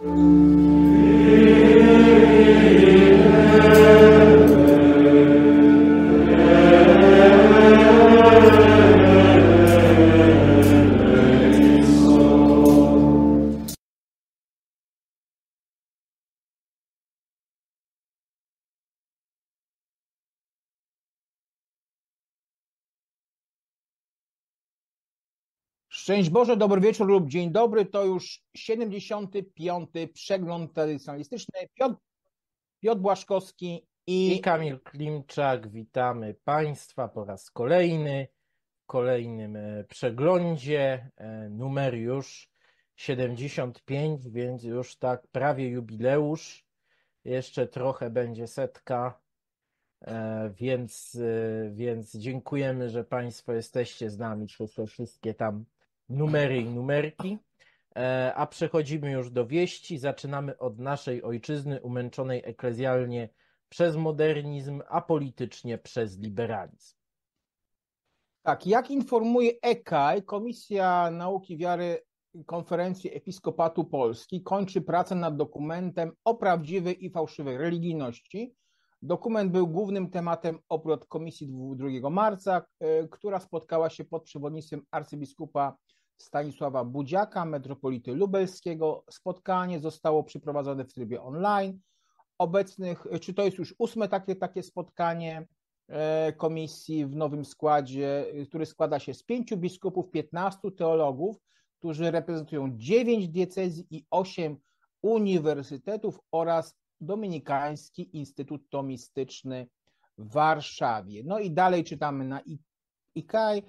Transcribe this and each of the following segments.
Thank you. Szczęść Boże, dobry wieczór lub dzień dobry. To już 75. przegląd tradycjonalistyczny. Piotr, Piotr Błaszkowski i... i Kamil Klimczak. Witamy Państwa po raz kolejny w kolejnym e, przeglądzie. E, numer już 75, więc już tak prawie jubileusz. Jeszcze trochę będzie setka. E, więc, więc dziękujemy, że Państwo jesteście z nami przez te wszystkie tam numery i numerki. E, a przechodzimy już do wieści. Zaczynamy od naszej ojczyzny umęczonej eklezjalnie przez modernizm, a politycznie przez liberalizm. Tak, jak informuje EKAI, Komisja Nauki Wiary Konferencji Episkopatu Polski kończy pracę nad dokumentem o prawdziwej i fałszywej religijności. Dokument był głównym tematem obrad komisji 2 marca, e, która spotkała się pod przewodnictwem arcybiskupa Stanisława Budziaka, metropolity lubelskiego. Spotkanie zostało przeprowadzone w trybie online. Obecnych, czy to jest już ósme takie, takie spotkanie e, komisji w nowym składzie, który składa się z pięciu biskupów, piętnastu teologów, którzy reprezentują dziewięć diecezji i osiem uniwersytetów oraz Dominikański Instytut Tomistyczny w Warszawie. No i dalej czytamy na IKAI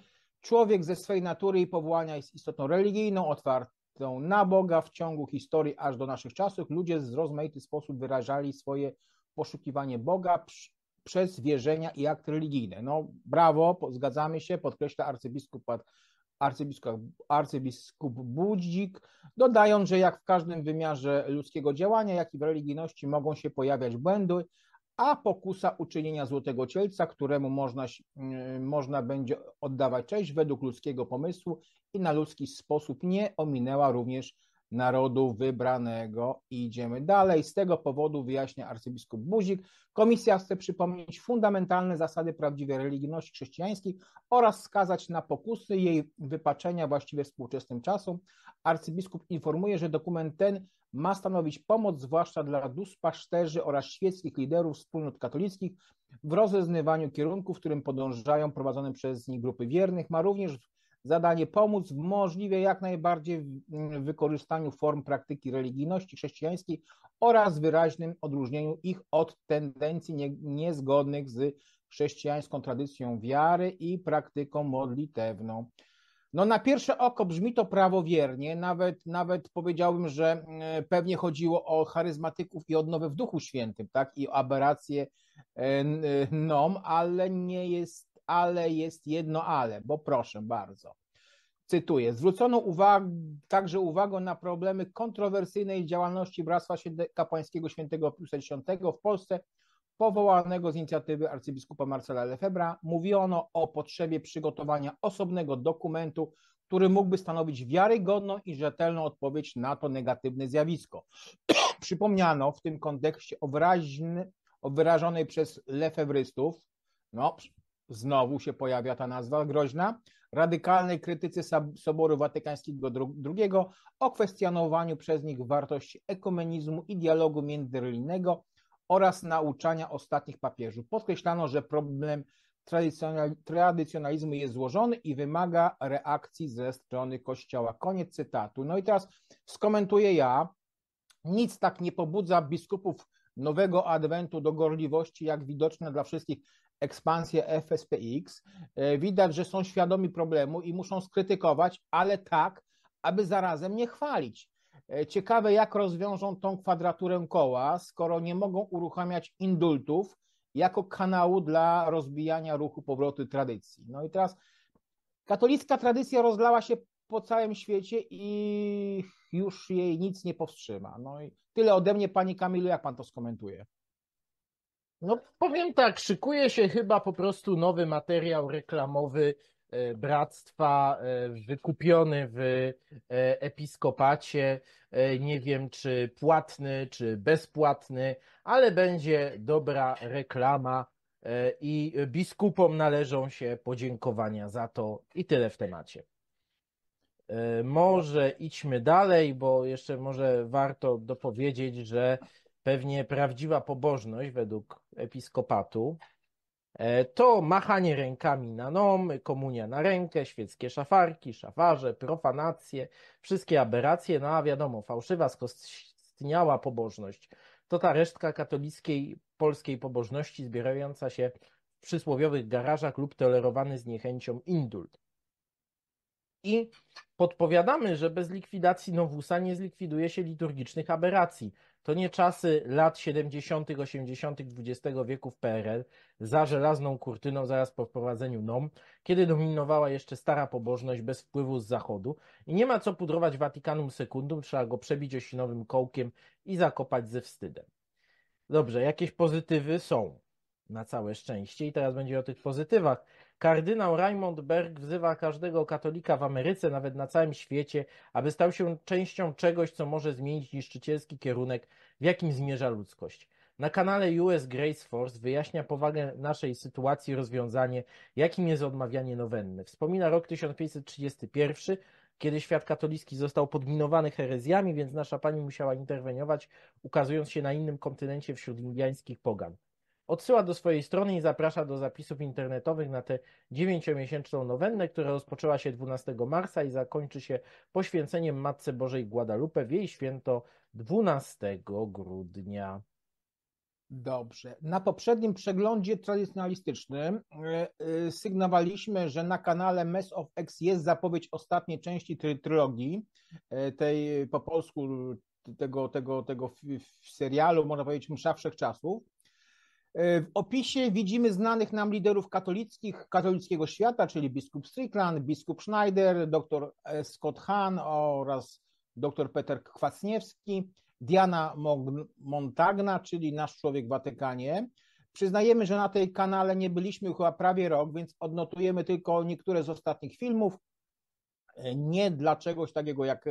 Człowiek ze swej natury i powołania jest istotą religijną, otwartą na Boga. W ciągu historii aż do naszych czasów ludzie w rozmaity sposób wyrażali swoje poszukiwanie Boga przez wierzenia i akt religijne. No brawo, zgadzamy się, podkreśla arcybiskup arcybiskup, arcybiskup Budzik, dodając, że jak w każdym wymiarze ludzkiego działania, jak i w religijności mogą się pojawiać błędy, a pokusa uczynienia złotego cielca, któremu można, mm, można będzie oddawać cześć według ludzkiego pomysłu i na ludzki sposób nie ominęła również narodu wybranego i idziemy dalej. Z tego powodu wyjaśnia arcybiskup Buzik, komisja chce przypomnieć fundamentalne zasady prawdziwej religijności chrześcijańskiej oraz wskazać na pokusy jej wypaczenia właściwie współczesnym czasom. Arcybiskup informuje, że dokument ten ma stanowić pomoc zwłaszcza dla duszpasterzy oraz świeckich liderów wspólnot katolickich w rozeznywaniu kierunku, w którym podążają prowadzone przez nich grupy wiernych. Ma również zadanie pomóc w możliwie jak najbardziej w mm, wykorzystaniu form praktyki religijności chrześcijańskiej oraz wyraźnym odróżnieniu ich od tendencji nie, niezgodnych z chrześcijańską tradycją wiary i praktyką modlitewną. No na pierwsze oko brzmi to prawowiernie, nawet, nawet powiedziałbym, że mm, pewnie chodziło o charyzmatyków i odnowę w Duchu Świętym, tak, i o aberrację e, e, nom, ale nie jest ale jest jedno ale, bo proszę bardzo. Cytuję: Zwrócono uwag, także uwagę na problemy kontrowersyjnej działalności Bractwa Kapłańskiego Świętego Piusa X w Polsce, powołanego z inicjatywy arcybiskupa Marcela Lefebra. Mówiono o potrzebie przygotowania osobnego dokumentu, który mógłby stanowić wiarygodną i rzetelną odpowiedź na to negatywne zjawisko. Przypomniano w tym kontekście o, wyraźny, o wyrażonej przez lefebrystów, no, znowu się pojawia ta nazwa groźna, radykalnej krytyce Soboru Watykańskiego II o kwestionowaniu przez nich wartości ekumenizmu i dialogu międzyreligijnego oraz nauczania ostatnich papieżów. Podkreślano, że problem tradycjonalizmu jest złożony i wymaga reakcji ze strony Kościoła. Koniec cytatu. No i teraz skomentuję ja. Nic tak nie pobudza biskupów nowego adwentu do gorliwości, jak widoczne dla wszystkich ekspansję FSPX. E, widać, że są świadomi problemu i muszą skrytykować, ale tak, aby zarazem nie chwalić. E, ciekawe, jak rozwiążą tą kwadraturę koła, skoro nie mogą uruchamiać indultów jako kanału dla rozbijania ruchu powrotu tradycji. No i teraz katolicka tradycja rozlała się po całym świecie i już jej nic nie powstrzyma. No i tyle ode mnie, Pani Kamilu, jak Pan to skomentuje? No powiem tak, szykuje się chyba po prostu nowy materiał reklamowy e, bractwa e, wykupiony w e, episkopacie. Nie wiem, czy płatny, czy bezpłatny, ale będzie dobra reklama i biskupom należą się podziękowania za to i tyle w temacie. Może idźmy dalej, bo jeszcze może warto dopowiedzieć, że pewnie prawdziwa pobożność według episkopatu, e, to machanie rękami na nom, komunia na rękę, świeckie szafarki, szafarze, profanacje, wszystkie aberracje, no a wiadomo, fałszywa, skostniała pobożność. To ta resztka katolickiej polskiej pobożności zbierająca się w przysłowiowych garażach lub tolerowany z niechęcią indult. I podpowiadamy, że bez likwidacji nowusa nie zlikwiduje się liturgicznych aberracji, to nie czasy lat 70., 80. XX wieku w PRL, za żelazną kurtyną zaraz po wprowadzeniu NOM, kiedy dominowała jeszcze stara pobożność bez wpływu z zachodu i nie ma co pudrować Watykanum sekundum, trzeba go przebić osinowym kołkiem i zakopać ze wstydem. Dobrze, jakieś pozytywy są, na całe szczęście i teraz będzie o tych pozytywach. Kardynał Raymond Berg wzywa każdego katolika w Ameryce, nawet na całym świecie, aby stał się częścią czegoś, co może zmienić niszczycielski kierunek, w jakim zmierza ludzkość. Na kanale US Grace Force wyjaśnia powagę naszej sytuacji i rozwiązanie, jakim jest odmawianie nowenny. Wspomina rok 1531, kiedy świat katolicki został podminowany herezjami, więc nasza pani musiała interweniować, ukazując się na innym kontynencie wśród indiańskich pogan odsyła do swojej strony i zaprasza do zapisów internetowych na tę dziewięciomiesięczną nowennę, która rozpoczęła się 12 marca i zakończy się poświęceniem Matce Bożej Guadalupe w jej święto 12 grudnia. Dobrze. Na poprzednim przeglądzie tradycjonalistycznym e, e, sygnowaliśmy, że na kanale Mess of X jest zapowiedź ostatniej części trilogii trylogii, e, tej po polsku tego, tego, tego serialu, można powiedzieć, msza wszechczasów. E, w opisie widzimy znanych nam liderów katolickich, katolickiego świata, czyli biskup Strickland, biskup Schneider, dr e, Scott Hahn oraz dr Peter Kwasniewski, Diana Montagna, czyli nasz człowiek w Watykanie. Przyznajemy, że na tej kanale nie byliśmy chyba prawie rok, więc odnotujemy tylko niektóre z ostatnich filmów. E, nie dla czegoś takiego jak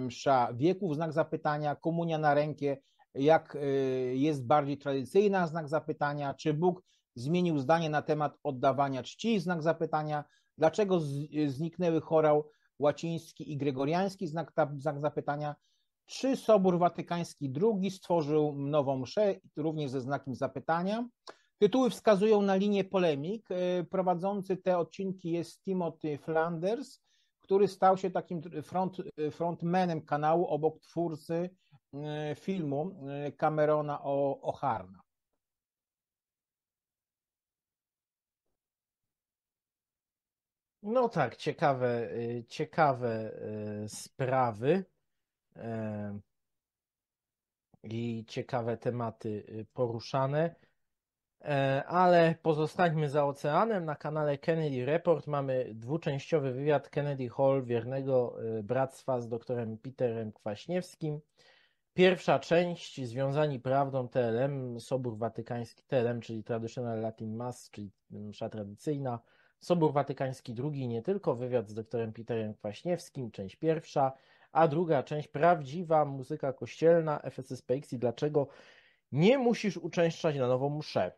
msza wieków, znak zapytania, komunia na rękę, jak y, jest bardziej tradycyjna, znak zapytania, czy Bóg zmienił zdanie na temat oddawania czci, znak zapytania, dlaczego zniknęły chorał łaciński i gregoriański, znak, znak zapytania, czy Sobór Watykański II stworzył nową mszę, również ze znakiem zapytania. Tytuły wskazują na linię polemik. Y, prowadzący te odcinki jest Timothy Flanders, który stał się takim front, y, frontmanem kanału obok twórcy E, filmu e, Camerona o O'Harna. No tak, ciekawe, e, ciekawe sprawy i ciekawe tematy poruszane. Ale pozostańmy za oceanem. Na kanale Kennedy Report mamy dwuczęściowy wywiad Kennedy Hall, wiernego bractwa z doktorem Peterem Kwaśniewskim. Pierwsza część, związani prawdą TLM, Sobór Watykański TLM, czyli Traditional Latin Mass, czyli msza tradycyjna, Sobór Watykański II, nie tylko wywiad z doktorem Peterem Kwaśniewskim, część pierwsza, a druga część, prawdziwa muzyka kościelna, FSSPX i dlaczego nie musisz uczęszczać na nową mszę.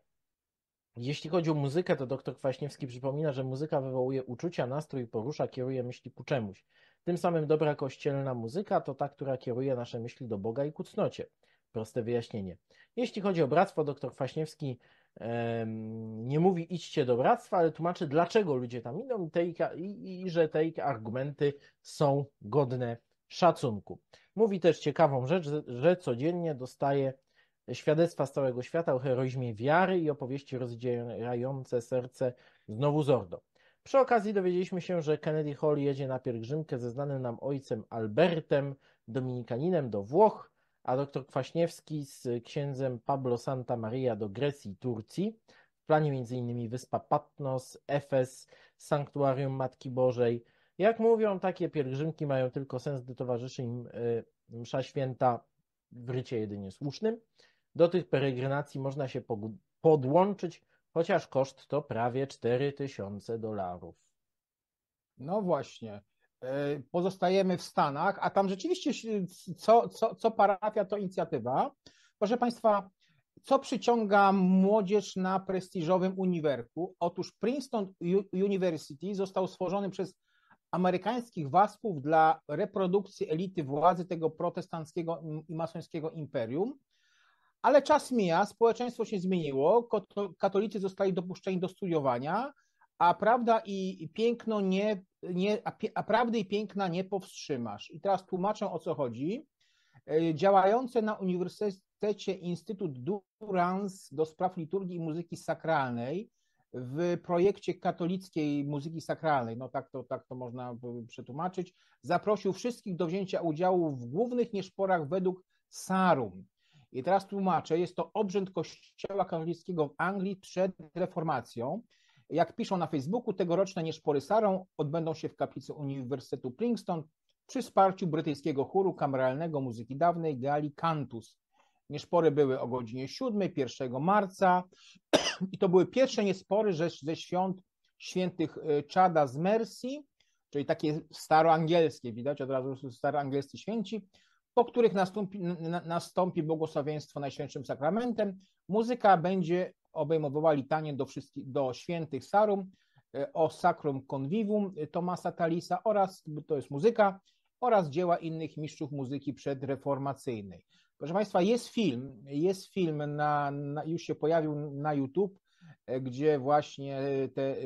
Jeśli chodzi o muzykę, to dr Kwaśniewski przypomina, że muzyka wywołuje uczucia, nastrój, porusza, kieruje myśli ku czemuś. Tym samym dobra kościelna muzyka to ta, która kieruje nasze myśli do Boga i ku cnocie. Proste wyjaśnienie. Jeśli chodzi o bractwo, dr Kwaśniewski nie mówi idźcie do bractwa, ale tłumaczy dlaczego ludzie tam idą i, te ich, i, i że te ich argumenty są godne szacunku. Mówi też ciekawą rzecz, że codziennie dostaje świadectwa z całego świata o heroizmie wiary i opowieści rozdzierające serce znowu Zordo. Przy okazji dowiedzieliśmy się, że Kennedy Hall jedzie na pielgrzymkę ze znanym nam ojcem Albertem, dominikaninem do Włoch, a dr Kwaśniewski z księdzem Pablo Santa Maria do Grecji i Turcji. W planie m.in. wyspa Patnos, Efes, Sanktuarium Matki Bożej. Jak mówią, takie pielgrzymki mają tylko sens, gdy towarzyszy im y, msza święta w rycie jedynie słusznym. Do tych peregrinacji można się podłączyć chociaż koszt to prawie 4000 dolarów. No właśnie. E, pozostajemy w Stanach, a tam rzeczywiście co, co, co parafia to inicjatywa. Proszę Państwa, co przyciąga młodzież na prestiżowym uniwerku? Otóż Princeton University został stworzony przez amerykańskich wasków dla reprodukcji elity władzy tego protestanckiego i masońskiego imperium. Ale czas mija, społeczeństwo się zmieniło, katolicy zostali dopuszczeni do studiowania, a prawda i piękno nie, nie a, a prawdy i piękna nie powstrzymasz. I teraz tłumaczę o co chodzi. E, działające na Uniwersytecie Instytut Durans do spraw liturgii i muzyki sakralnej w projekcie katolickiej muzyki sakralnej, no tak to, tak to można przetłumaczyć, zaprosił wszystkich do wzięcia udziału w głównych nieszporach według Sarum. I teraz tłumaczę, jest to obrzęd kościoła katolickiego w Anglii przed reformacją. Jak piszą na Facebooku, tegoroczne nieszpory Sarą odbędą się w kaplicy Uniwersytetu Princeton przy wsparciu brytyjskiego chóru kameralnego muzyki dawnej Gali Cantus. Nieszpory były o godzinie 7, 1 marca i to były pierwsze niespory ze, ze świąt świętych e, Czada z Mercy, czyli takie staroangielskie, widać od razu staroangielscy święci, po których nastąpi, nastąpi błogosławieństwo Najświętszym Sakramentem. Muzyka będzie obejmowała litanię do, wszystkich, do świętych Sarum, e, o Sacrum Convivum Tomasa Talisa oraz, to jest muzyka, oraz dzieła innych mistrzów muzyki przedreformacyjnej. Proszę Państwa, jest film, jest film, na, na już się pojawił na YouTube, e, gdzie właśnie te, e,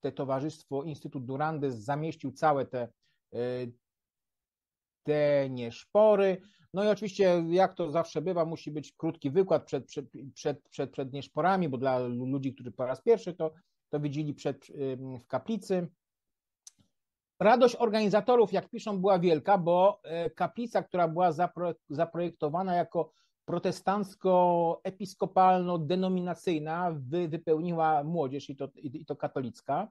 te towarzystwo Instytut Durandes zamieścił całe te, stynie, szpory. No i oczywiście, jak to zawsze bywa, musi być krótki wykład przed, przed, przed, przed, przed nieszporami, bo dla ludzi, którzy po raz pierwszy to, to widzieli przed, w kaplicy. Radość organizatorów, jak piszą, była wielka, bo e, kaplica, która była zapro, zaprojektowana jako protestancko-episkopalno-denominacyjna, wy, wypełniła młodzież i to, i, i to katolicka.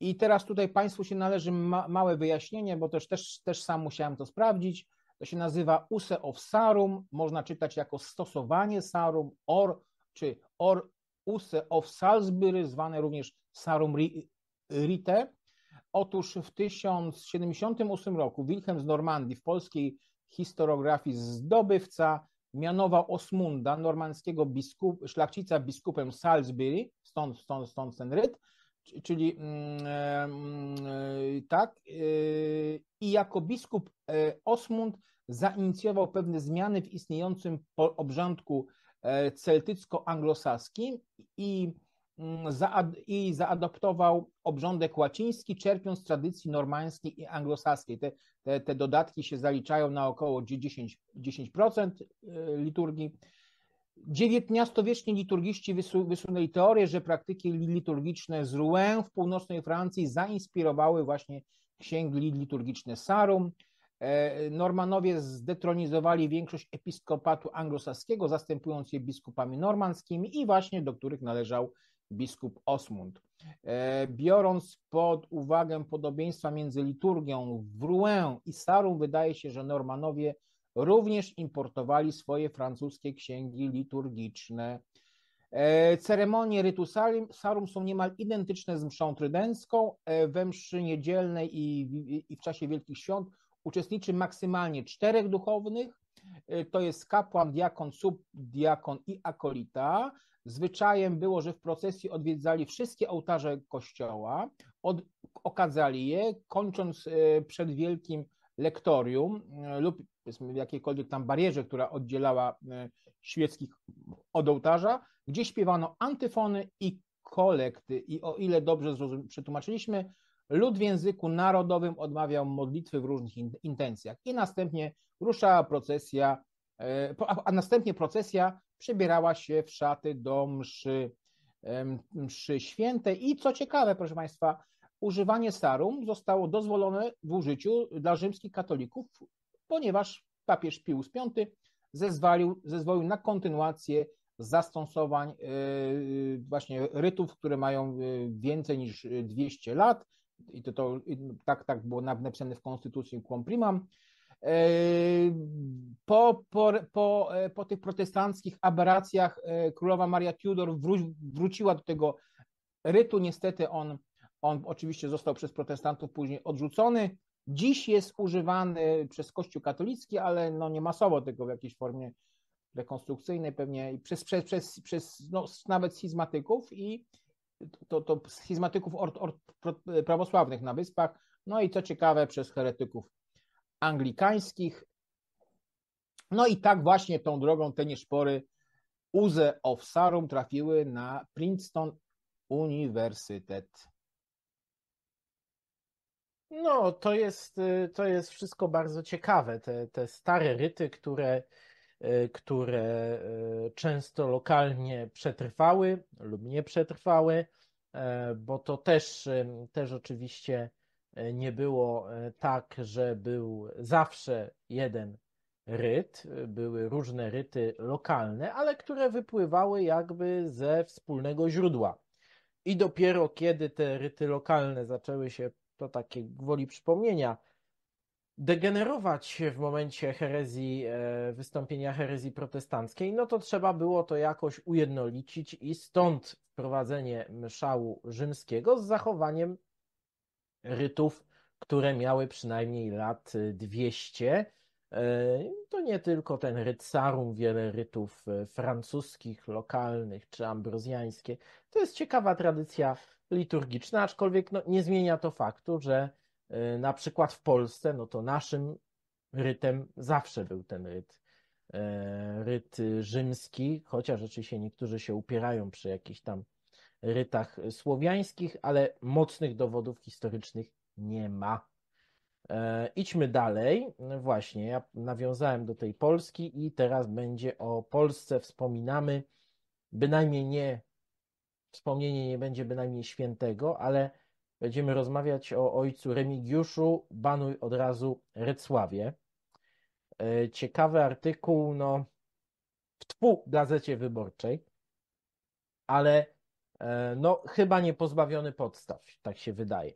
I teraz tutaj Państwu się należy ma, małe wyjaśnienie, bo też, też, też sam musiałem to sprawdzić. To się nazywa use of sarum, można czytać jako stosowanie sarum, or czy or use of Salisbury, zwane również sarum rite. Otóż w 1078 roku Wilhelm z Normandii w polskiej historiografii zdobywca mianował Osmunda, normandzkiego biskup, szlachcica biskupem Salisbury, stąd, stąd, stąd ten ryt, czyli mm, y, tak, y, i jako biskup e, Osmund zainicjował pewne zmiany w istniejącym obrządku e, celtycko-anglosaskim i, mm, i zaadoptował obrządek łaciński, czerpiąc z tradycji normańskiej i anglosaskiej. Te, te, te dodatki się zaliczają na około 10%, 10% y, liturgii XIX-wieczni liturgiści wysu wysunęli teorię, że praktyki liturgiczne z Rouen w północnej Francji zainspirowały właśnie księgi liturgiczne Sarum. E, Normanowie zdetronizowali większość episkopatu anglosaskiego, zastępując je biskupami normandzkimi i właśnie do których należał biskup Osmund. E, biorąc pod uwagę podobieństwa między liturgią w Rouen i Sarum, wydaje się, że Normanowie również importowali swoje francuskie księgi liturgiczne. E, ceremonie rytu sarum są niemal identyczne z mszą trydencką. E, we mszy niedzielnej i w czasie Wielkich Świąt uczestniczy maksymalnie czterech duchownych, e, to jest kapłan, diakon, subdiakon i akolita. Zwyczajem było, że w procesji odwiedzali wszystkie ołtarze kościoła, od, okadzali je, kończąc przed wielkim lektorium lub powiedzmy w jakiejkolwiek tam barierze, która oddzielała e, świeckich od ołtarza, gdzie śpiewano antyfony i kolekty. I o ile dobrze przetłumaczyliśmy, lud w języku narodowym odmawiał modlitwy w różnych intencjach. I następnie ruszała procesja, e, a następnie procesja przebierała się w szaty do mszy, e, mszy świętej. I co ciekawe, proszę Państwa, używanie sarum zostało dozwolone w użyciu dla rzymskich katolików ponieważ papież Pius V zezwolił, zezwolił na kontynuację zastosowań e, właśnie rytów, które mają e, więcej niż 200 e, lat i to, to tak, tak było napisane w konstytucji Comprimam. Po, po, po, po tych protestanckich aberracjach królowa Maria Tudor wróciła do tego rytu. Niestety on, on oczywiście został przez protestantów później odrzucony dziś jest używany przez Kościół katolicki, ale no nie masowo, tylko w jakiejś formie rekonstrukcyjnej pewnie przez, przez, przez, przez no, nawet schizmatyków i to, to schizmatyków or, or, prawosławnych na wyspach, no i co ciekawe przez heretyków anglikańskich. No i tak właśnie tą drogą te nieszpory Uze of Sarum trafiły na Princeton Uniwersytet. No, to jest, y, to jest wszystko bardzo ciekawe. Te, te stare ryty, które, y, które y, często lokalnie przetrwały lub nie przetrwały, e, bo to też, też oczywiście e, nie było e, tak, że był zawsze jeden ryt, były różne ryty lokalne, ale które wypływały jakby ze wspólnego źródła. I dopiero kiedy te ryty lokalne zaczęły się to takie gwoli przypomnienia, degenerować w momencie herezji, e, wystąpienia herezji protestanckiej, no to trzeba było to jakoś ujednolicić i stąd wprowadzenie mszału rzymskiego z zachowaniem rytów, które miały przynajmniej lat 200. E, e, to nie tylko ten rycarum wiele rytów francuskich, lokalnych czy ambrozjańskie. To jest ciekawa tradycja liturgiczne, aczkolwiek no, nie zmienia to faktu, że y, na przykład w Polsce, no to naszym rytem zawsze był ten ryt, e, ryt rzymski, chociaż oczywiście niektórzy się upierają przy jakichś tam rytach słowiańskich, ale mocnych dowodów historycznych nie ma. E, idźmy dalej. Właśnie, ja nawiązałem do tej Polski i teraz będzie o Polsce wspominamy, bynajmniej nie wspomnienie nie będzie bynajmniej świętego, ale będziemy rozmawiać o ojcu Remigiuszu, banuj od razu Rycławie. E, ciekawy artykuł, no, w twu gazecie wyborczej, ale e, no, chyba nie pozbawiony podstaw, tak się wydaje.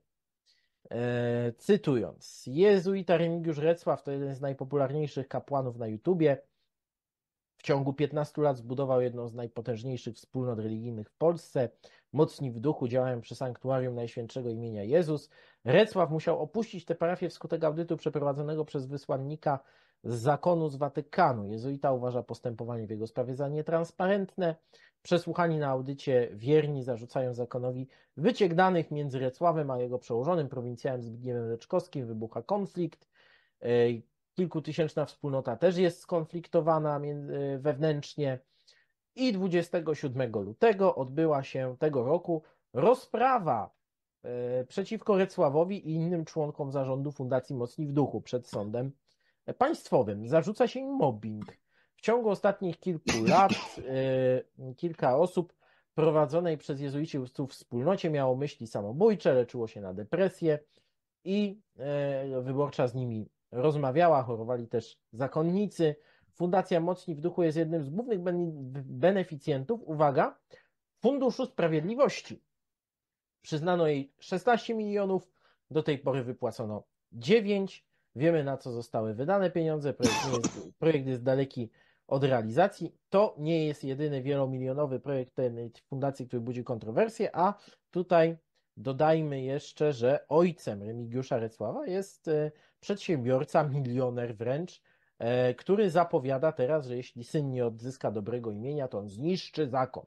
E, cytując, jezuita Remigiusz Recław to jeden z najpopularniejszych kapłanów na YouTubie. W ciągu 15 lat zbudował jedną z najpotężniejszych wspólnot religijnych w Polsce. Mocni w duchu działają przy sanktuarium Najświętszego imienia Jezus. Recław musiał opuścić tę parafię wskutek audytu przeprowadzonego przez wysłannika z zakonu z Watykanu. Jezuita uważa postępowanie w jego sprawie za nietransparentne. Przesłuchani na audycie wierni zarzucają zakonowi wyciek danych między Recławem a jego przełożonym prowincjałem Zbigniewem Leczkowskim. Wybucha konflikt kilkutysięczna wspólnota też jest skonfliktowana y, wewnętrznie. I 27 lutego odbyła się tego roku rozprawa y, przeciwko Recławowi i innym członkom zarządu Fundacji Mocni w Duchu przed sądem państwowym. Zarzuca się im mobbing. W ciągu ostatnich kilku lat y, kilka osób prowadzonej przez jezuitów w wspólnocie miało myśli samobójcze, leczyło się na depresję i wyborcza z nimi rozmawiała, chorowali też zakonnicy. Fundacja Mocni w Duchu jest jednym z głównych beneficjentów, uwaga, Funduszu Sprawiedliwości. Przyznano jej 16 milionów, do tej pory wypłacono 9. Wiemy na co zostały wydane pieniądze, projekt jest, projekt jest daleki od realizacji. To nie jest jedyny wielomilionowy projekt tej fundacji, który budzi kontrowersje, a tutaj Dodajmy jeszcze, że ojcem Remigiusza Recława jest e, przedsiębiorca, milioner wręcz, e, który zapowiada teraz, że jeśli syn nie odzyska dobrego imienia, to on zniszczy zakon.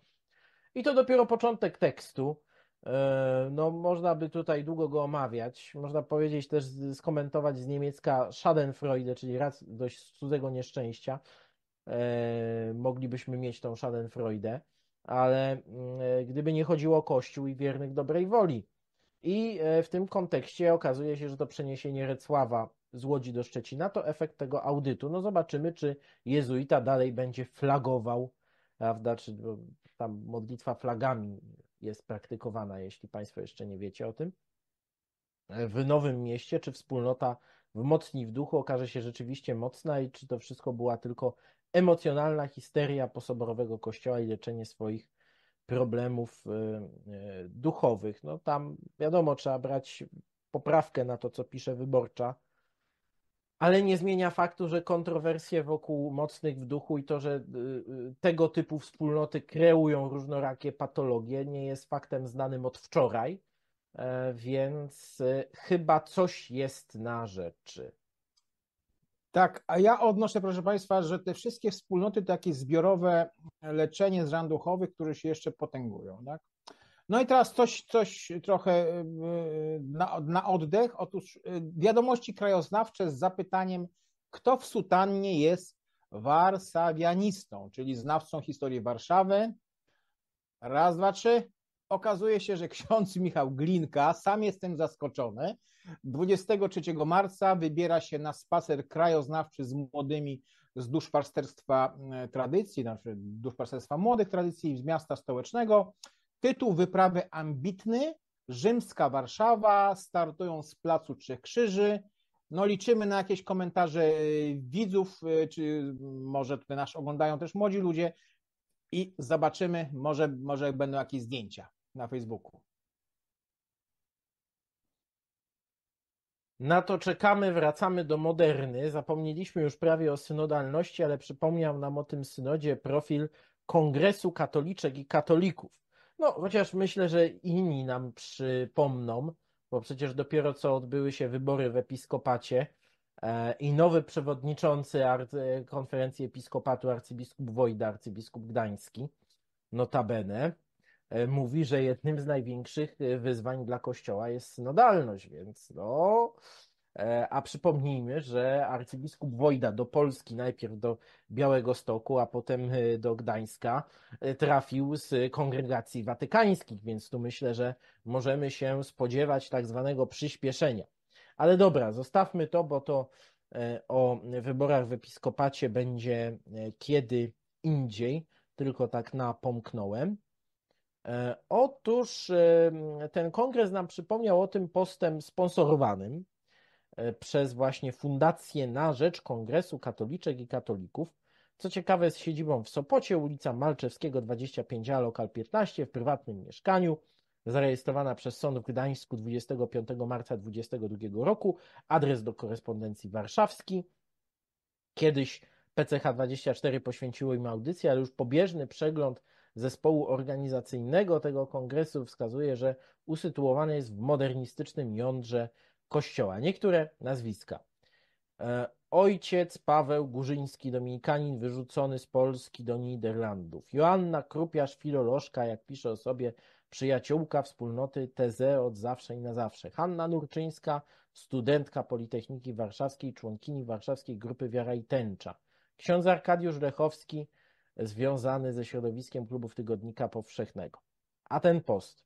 I to dopiero początek tekstu. E, no, można by tutaj długo go omawiać. Można powiedzieć też, skomentować z niemiecka Schadenfreude, czyli raz dość cudzego nieszczęścia. Moglibyśmy mieć tą Schadenfreude ale mm, gdyby nie chodziło o Kościół i wiernych dobrej woli. I e, w tym kontekście okazuje się, że to przeniesienie Recława z Łodzi do Szczecina to efekt tego audytu. No zobaczymy, czy jezuita dalej będzie flagował, prawda, czy tam modlitwa flagami jest praktykowana, jeśli Państwo jeszcze nie wiecie o tym. W Nowym Mieście, czy wspólnota w Mocni w Duchu okaże się rzeczywiście mocna i czy to wszystko była tylko emocjonalna histeria posoborowego kościoła i leczenie swoich problemów y, y, duchowych. No tam wiadomo, trzeba brać poprawkę na to, co pisze wyborcza, ale nie zmienia faktu, że kontrowersje wokół mocnych w duchu i to, że y, tego typu wspólnoty kreują różnorakie patologie, nie jest faktem znanym od wczoraj, e, więc chyba coś jest na rzeczy. Tak, a ja odnoszę, proszę Państwa, że te wszystkie wspólnoty, takie zbiorowe leczenie z ran duchowych, które się jeszcze potęgują, tak? No i teraz coś, coś trochę y, na, na oddech. Otóż y, wiadomości krajoznawcze z zapytaniem, kto w sutannie jest warsawianistą, czyli znawcą historii Warszawy. Raz, dwa, trzy okazuje się, że ksiądz Michał Glinka, sam jestem zaskoczony, 23 marca wybiera się na spacer krajoznawczy z młodymi z duszpasterstwa e, tradycji, znaczy duszpasterstwa młodych tradycji z miasta stołecznego. Tytuł wyprawy ambitny, rzymska Warszawa, startują z Placu Trzech Krzyży. No liczymy na jakieś komentarze e, widzów, e, czy może tutaj nas oglądają też młodzi ludzie i zobaczymy, może, może będą jakieś zdjęcia na Facebooku. Na to czekamy, wracamy do moderny. Zapomnieliśmy już prawie o synodalności, ale przypomniał nam o tym synodzie profil Kongresu Katoliczek i Katolików. No, chociaż myślę, że inni nam przypomną, bo przecież dopiero co odbyły się wybory w episkopacie e, i nowy przewodniczący konferencji episkopatu arcybiskup Wojda, arcybiskup Gdański, notabene. E, mówi, że jednym z największych e, wyzwań dla Kościoła jest synodalność, więc no. E, a przypomnijmy, że arcybiskup Wojda do Polski, najpierw do Białego Stoku, a potem do Gdańska, trafił z kongregacji watykańskich, więc tu myślę, że możemy się spodziewać tak zwanego przyspieszenia. Ale dobra, zostawmy to, bo to o wyborach w episkopacie będzie kiedy indziej, tylko tak napomknąłem. E, otóż e, ten kongres nam przypomniał o tym postem sponsorowanym e, przez właśnie Fundację na Rzecz Kongresu Katoliczek i Katolików. Co ciekawe, z siedzibą w Sopocie, ulica Malczewskiego 25a, lokal 15, w prywatnym mieszkaniu, zarejestrowana przez sąd w Gdańsku 25 marca 2022 roku, adres do korespondencji warszawski. Kiedyś PCH24 poświęciło im audycję, ale już pobieżny przegląd zespołu organizacyjnego tego kongresu wskazuje, że usytuowany jest w modernistycznym jądrze kościoła. Niektóre nazwiska. E, ojciec Paweł Górzyński, dominikanin, wyrzucony z Polski do Niderlandów. Joanna Krupiarz, filolożka, jak pisze o sobie, przyjaciółka wspólnoty TZ od zawsze i na zawsze. Hanna Nurczyńska, studentka Politechniki Warszawskiej, członkini warszawskiej grupy Wiara i Tęcza. Ksiądz Arkadiusz Lechowski, związany ze środowiskiem klubów Tygodnika Powszechnego. A ten post,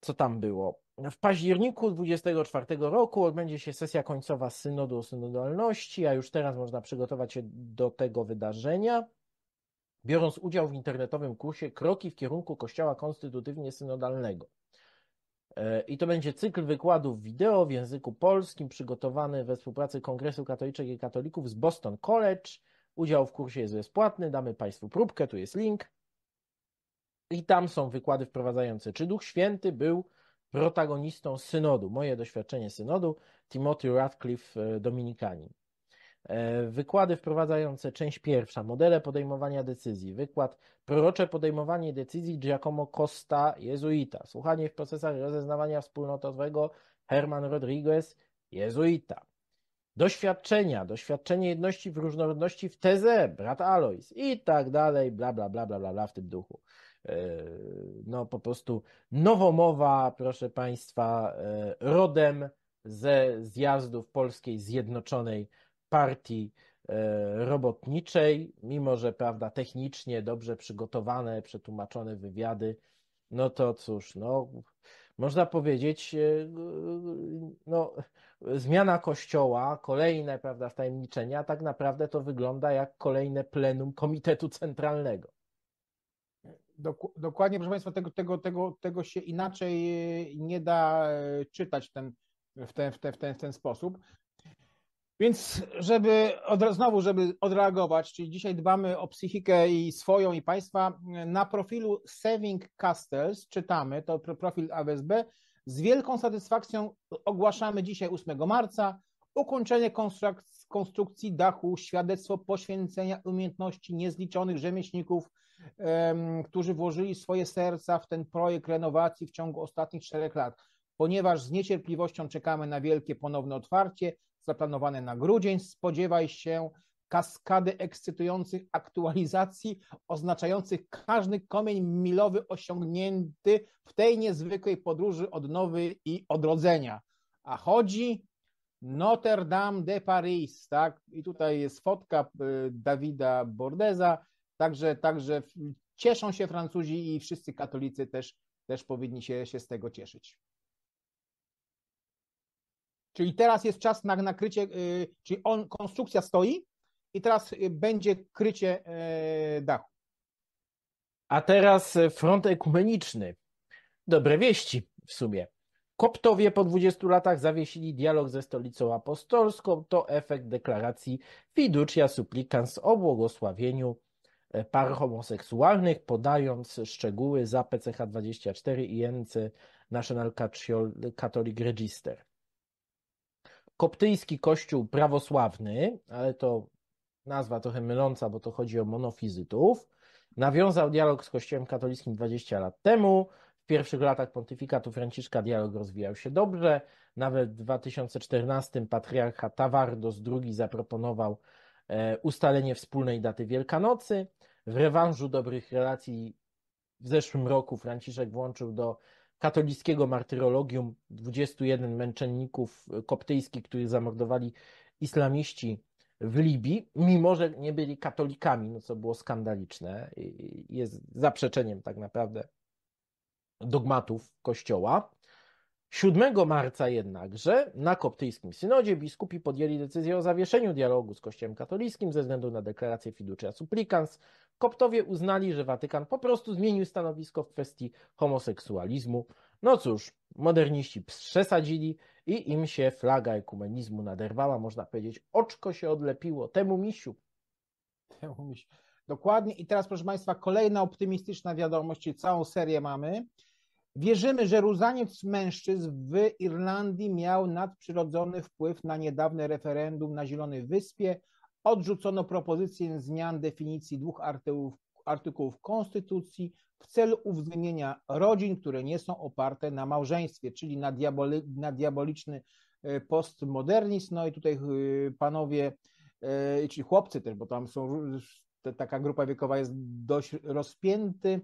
co tam było? W październiku 24 roku odbędzie się sesja końcowa synodu o synodalności, a już teraz można przygotować się do tego wydarzenia, biorąc udział w internetowym kursie Kroki w kierunku Kościoła Konstytutywnie Synodalnego. E, I to będzie cykl wykładów wideo w języku polskim, przygotowany we współpracy Kongresu Katoliczek i Katolików z Boston College – Udział w kursie jest bezpłatny, damy Państwu próbkę, tu jest link. I tam są wykłady wprowadzające, czy Duch Święty był protagonistą synodu. Moje doświadczenie synodu, Timothy Radcliffe, e, Dominikanin. E, wykłady wprowadzające część pierwsza, modele podejmowania decyzji, wykład prorocze podejmowanie decyzji Giacomo Costa, jezuita, słuchanie w procesach rozeznawania wspólnotowego Herman Rodriguez, jezuita doświadczenia, doświadczenie jedności w różnorodności w teze, brat Alois i tak dalej, bla, bla, bla, bla, bla, bla w tym duchu. E, no po prostu nowomowa, proszę Państwa, e, rodem ze zjazdów Polskiej Zjednoczonej Partii e, Robotniczej, mimo że, prawda, technicznie dobrze przygotowane, przetłumaczone wywiady, no to cóż, no można powiedzieć, e, no, zmiana kościoła, kolejne prawda, wtajemniczenia, tak naprawdę to wygląda jak kolejne plenum Komitetu Centralnego. Dokładnie, proszę Państwa, tego, tego, tego, tego się inaczej e, nie da e, czytać ten, w, ten, w, ten, w, ten, w ten sposób. Więc żeby od, znowu, żeby odreagować, czyli dzisiaj dbamy o psychikę i swoją i państwa, na profilu Saving Castles czytamy, to profil AWSB, z wielką satysfakcją ogłaszamy dzisiaj 8 marca ukończenie konstrukcji dachu, świadectwo poświęcenia umiejętności niezliczonych rzemieślników, um, którzy włożyli swoje serca w ten projekt renowacji w ciągu ostatnich czterech lat. Ponieważ z niecierpliwością czekamy na wielkie ponowne otwarcie, zaplanowane na grudzień. Spodziewaj się kaskady ekscytujących aktualizacji, oznaczających każdy komień milowy osiągnięty w tej niezwykłej podróży odnowy i odrodzenia. A chodzi Notre Dame de Paris, tak? I tutaj jest fotka y, Dawida Bordeza, także, także cieszą się Francuzi i wszyscy katolicy też, też powinni się, się z tego cieszyć. Czyli teraz jest czas na, nakrycie, y, czyli on, konstrukcja stoi i teraz y, będzie krycie y, dachu. A teraz front ekumeniczny. Dobre wieści w sumie. Koptowie po 20 latach zawiesili dialog ze stolicą apostolską. To efekt deklaracji Fiducia Supplicans o błogosławieniu par homoseksualnych, podając szczegóły za PCH24 i NC National Catholic Register koptyjski kościół prawosławny, ale to nazwa trochę myląca, bo to chodzi o monofizytów, nawiązał dialog z Kościołem katolickim 20 lat temu. W pierwszych latach pontyfikatu Franciszka dialog rozwijał się dobrze. Nawet w 2014 patriarcha Tawardos II zaproponował e, ustalenie wspólnej daty Wielkanocy. W rewanżu dobrych relacji w zeszłym roku Franciszek włączył do katolickiego martyrologium 21 męczenników koptyjskich, których zamordowali islamiści w Libii, mimo że nie byli katolikami, no co było skandaliczne, jest zaprzeczeniem tak naprawdę dogmatów Kościoła. 7 marca jednakże na koptyjskim synodzie biskupi podjęli decyzję o zawieszeniu dialogu z Kościołem katolickim ze względu na deklarację Fiducia Supplicans Koptowie uznali, że Watykan po prostu zmienił stanowisko w kwestii homoseksualizmu. No cóż, moderniści przesadzili i im się flaga ekumenizmu naderwała, można powiedzieć, oczko się odlepiło temu misiu. Temu misiu. Dokładnie. I teraz, proszę Państwa, kolejna optymistyczna wiadomość, I całą serię mamy. Wierzymy, że różaniec mężczyzn w Irlandii miał nadprzyrodzony wpływ na niedawne referendum na Zielonej Wyspie odrzucono propozycję zmian definicji dwóch artykułów, artykułów Konstytucji w celu uwzględnienia rodzin, które nie są oparte na małżeństwie, czyli na, diaboli, na diaboliczny e, postmodernizm. No i tutaj e, panowie, e, czyli chłopcy też, bo tam są taka grupa wiekowa jest dość rozpięty,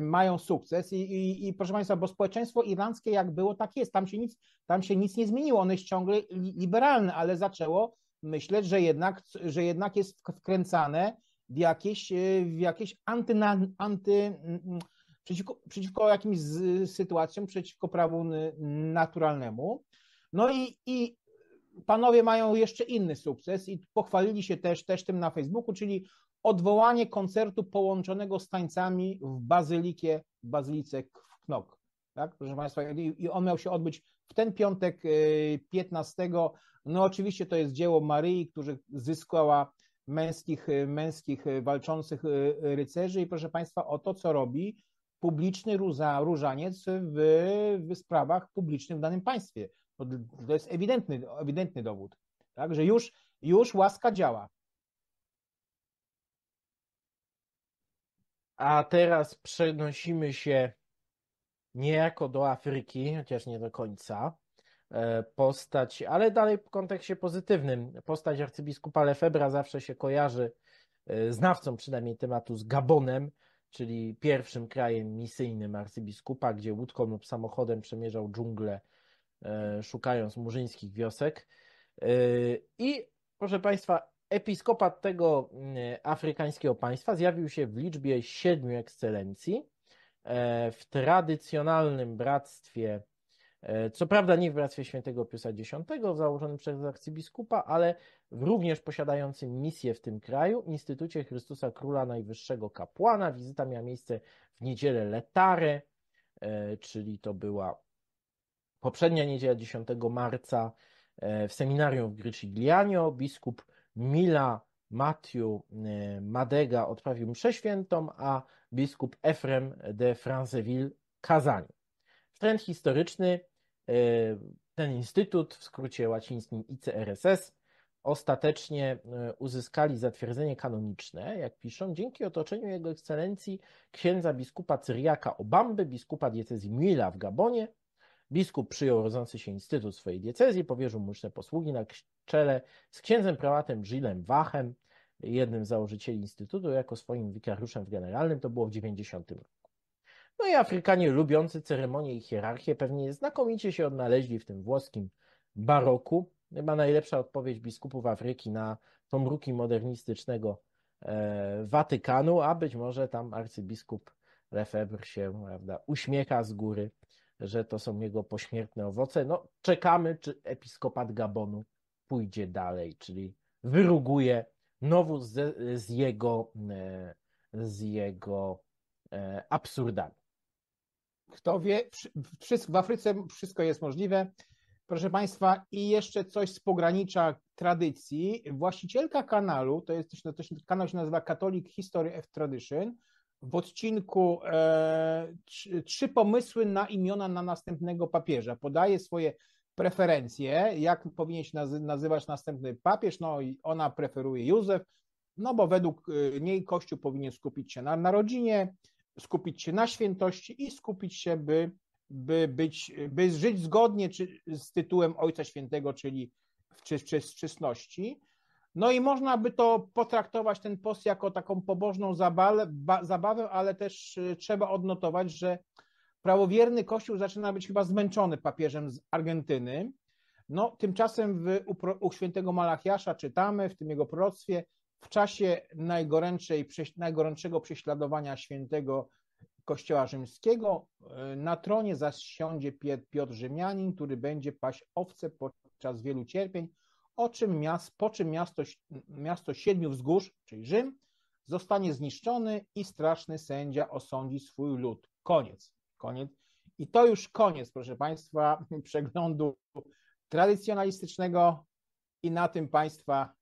mają sukces I, i, i proszę Państwa, bo społeczeństwo irlandzkie jak było, tak jest, tam się nic, tam się nic nie zmieniło, One jest ciągle liberalne, ale zaczęło myśleć, że jednak, że jednak jest wkręcane w jakieś, e, w jakieś anty, anty mm, przeciwko, przeciwko jakimś sytuacjom, przeciwko prawu naturalnemu. No i, i panowie mają jeszcze inny sukces i pochwalili się też, też tym na Facebooku, czyli odwołanie koncertu połączonego z tańcami w Bazylikie, w Bazylice Knok. Tak, proszę Państwa, i on miał się odbyć w ten piątek 15, e, no oczywiście to jest dzieło Maryi, która zyskała męskich, e, męskich e, walczących rycerzy i proszę Państwa o to, co robi publiczny róza, różaniec w, w sprawach publicznych w danym państwie. To, no, to jest ewidentny, ewidentny dowód, Także że już, już łaska działa. A teraz przenosimy się niejako do Afryki, chociaż nie do końca, e, postać, ale dalej w kontekście pozytywnym, postać arcybiskupa Lefebra zawsze się kojarzy e, znawcą przynajmniej tematu z Gabonem, czyli pierwszym krajem misyjnym arcybiskupa, gdzie łódką lub samochodem przemierzał dżunglę, e, szukając murzyńskich wiosek. I proszę Państwa, episkopat tego mm, afrykańskiego państwa zjawił się w liczbie siedmiu ekscelencji, E, w tradycjonalnym bractwie, e, co prawda nie w bractwie świętego Piusa X, założonym przez arcybiskupa, ale w również posiadającym misję w tym kraju, Instytucie Chrystusa Króla Najwyższego Kapłana. Wizyta miała miejsce w niedzielę Letare, e, czyli to była poprzednia niedziela 10 marca w seminarium w Gricigliano. Biskup Mila Matthew e, Madega odprawił mszę świętą, a biskup Efrem de Franceville kazanie. W trend historyczny e, ten instytut, w skrócie łacińskim ICRSS, ostatecznie e, uzyskali zatwierdzenie kanoniczne, jak piszą, dzięki otoczeniu jego ekscelencji księdza biskupa Cyriaka Obamby, biskupa diecezji Mila w Gabonie, Biskup przyjął rodzący się instytut swojej diecezji, powierzył mu liczne posługi na czele z księdzem prałatem Gillem Wachem, jednym z założycieli instytutu, jako swoim wikariuszem generalnym. To było w 90 roku. No i Afrykanie lubiący ceremonie i hierarchię pewnie znakomicie się odnaleźli w tym włoskim baroku. Chyba najlepsza odpowiedź biskupów Afryki na pomruki modernistycznego e, Watykanu, a być może tam arcybiskup Lefebvre się prawda, uśmiecha z góry że to są jego pośmiertne owoce. No, czekamy, czy episkopat Gabonu pójdzie dalej, czyli wyruguje Nowus z, z jego, e, z jego e, absurdami. Kto wie, w Afryce wszystko jest możliwe. Proszę Państwa, i jeszcze coś z pogranicza tradycji. Właścicielka kanalu, to jest też, kanał się nazywa Catholic History of Tradition, w odcinku e, trzy, trzy pomysły na imiona na następnego papieża. Podaje swoje preferencje, jak powinien się nazywać następny papież, no i ona preferuje Józef, no bo według e, niej Kościół powinien skupić się na narodzinie, skupić się na świętości i skupić się, by, by, być, by żyć zgodnie czy, z tytułem Ojca Świętego, czyli w, czy, czy, czystności. No i można by to potraktować ten post jako taką pobożną zabawę, ba, zabawę, ale też y, trzeba odnotować, że prawowierny Kościół zaczyna być chyba zmęczony papieżem z Argentyny. No, tymczasem w, u, u świętego Malachiasza czytamy w tym jego proroctwie, w czasie najgorętszej, najgorętszego prześladowania świętego Kościoła Rzymskiego y, na tronie zasiądzie Piotr Rzymianin, który będzie paść owce podczas wielu cierpień, o czym miast, po czym miasto, miasto Siedmiu Wzgórz, czyli Rzym, zostanie zniszczony i straszny sędzia osądzi swój lud. Koniec. Koniec. I to już koniec, proszę Państwa, przeglądu tradycjonalistycznego i na tym Państwa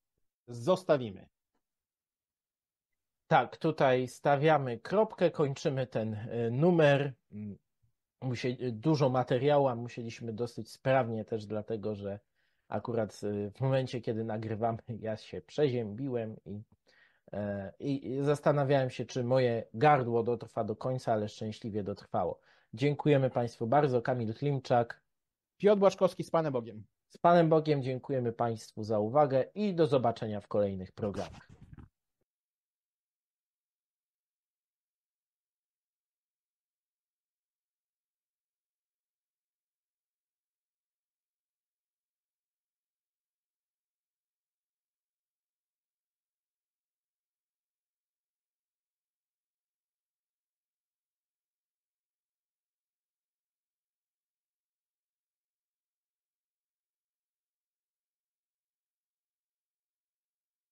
zostawimy. Tak, tutaj stawiamy kropkę, kończymy ten y, numer. Dużo materiału musieliśmy dosyć sprawnie też dlatego, że Akurat y, w momencie, kiedy nagrywamy, ja się przeziębiłem e, i, i zastanawiałem się, czy moje gardło dotrwa do końca, ale szczęśliwie dotrwało. Dziękujemy Państwu bardzo. Kamil Klimczak. Piotr Błaszkowski z Panem Bogiem. Z Panem Bogiem dziękujemy Państwu za uwagę i do zobaczenia w kolejnych programach.